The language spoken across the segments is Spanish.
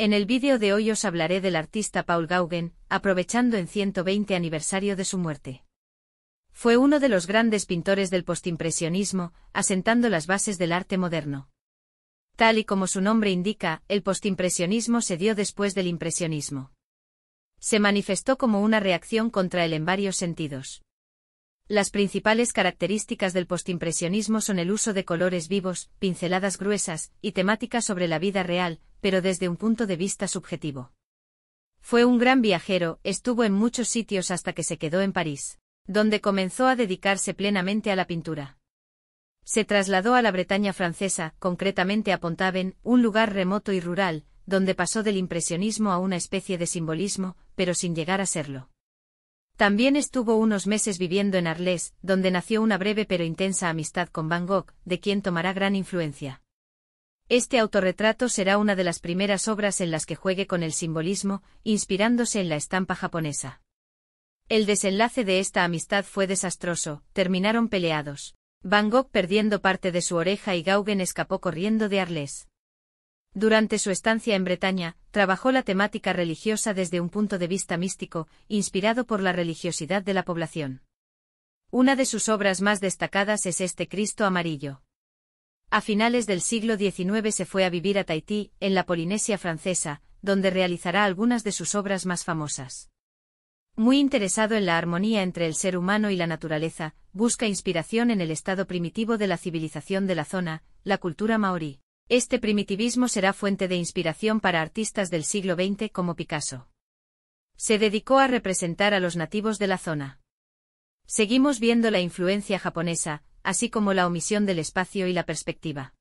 En el vídeo de hoy os hablaré del artista Paul Gauguin, aprovechando el 120 aniversario de su muerte. Fue uno de los grandes pintores del postimpresionismo, asentando las bases del arte moderno. Tal y como su nombre indica, el postimpresionismo se dio después del impresionismo. Se manifestó como una reacción contra él en varios sentidos. Las principales características del postimpresionismo son el uso de colores vivos, pinceladas gruesas, y temáticas sobre la vida real, pero desde un punto de vista subjetivo. Fue un gran viajero, estuvo en muchos sitios hasta que se quedó en París, donde comenzó a dedicarse plenamente a la pintura. Se trasladó a la Bretaña francesa, concretamente a Pontaven, un lugar remoto y rural, donde pasó del impresionismo a una especie de simbolismo, pero sin llegar a serlo. También estuvo unos meses viviendo en Arlés, donde nació una breve pero intensa amistad con Van Gogh, de quien tomará gran influencia. Este autorretrato será una de las primeras obras en las que juegue con el simbolismo, inspirándose en la estampa japonesa. El desenlace de esta amistad fue desastroso, terminaron peleados. Van Gogh perdiendo parte de su oreja y Gauguin escapó corriendo de Arlés. Durante su estancia en Bretaña, trabajó la temática religiosa desde un punto de vista místico, inspirado por la religiosidad de la población. Una de sus obras más destacadas es este Cristo amarillo. A finales del siglo XIX se fue a vivir a Tahití, en la Polinesia francesa, donde realizará algunas de sus obras más famosas. Muy interesado en la armonía entre el ser humano y la naturaleza, busca inspiración en el estado primitivo de la civilización de la zona, la cultura maorí. Este primitivismo será fuente de inspiración para artistas del siglo XX como Picasso. Se dedicó a representar a los nativos de la zona. Seguimos viendo la influencia japonesa, así como la omisión del espacio y la perspectiva.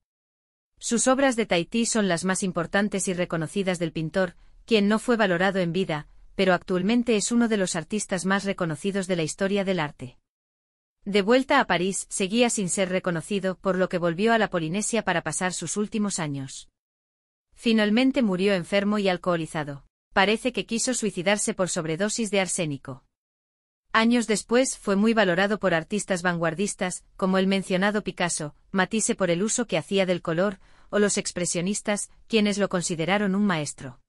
Sus obras de Tahití son las más importantes y reconocidas del pintor, quien no fue valorado en vida, pero actualmente es uno de los artistas más reconocidos de la historia del arte. De vuelta a París, seguía sin ser reconocido, por lo que volvió a la Polinesia para pasar sus últimos años. Finalmente murió enfermo y alcoholizado. Parece que quiso suicidarse por sobredosis de arsénico. Años después fue muy valorado por artistas vanguardistas, como el mencionado Picasso, Matisse por el uso que hacía del color, o los expresionistas, quienes lo consideraron un maestro.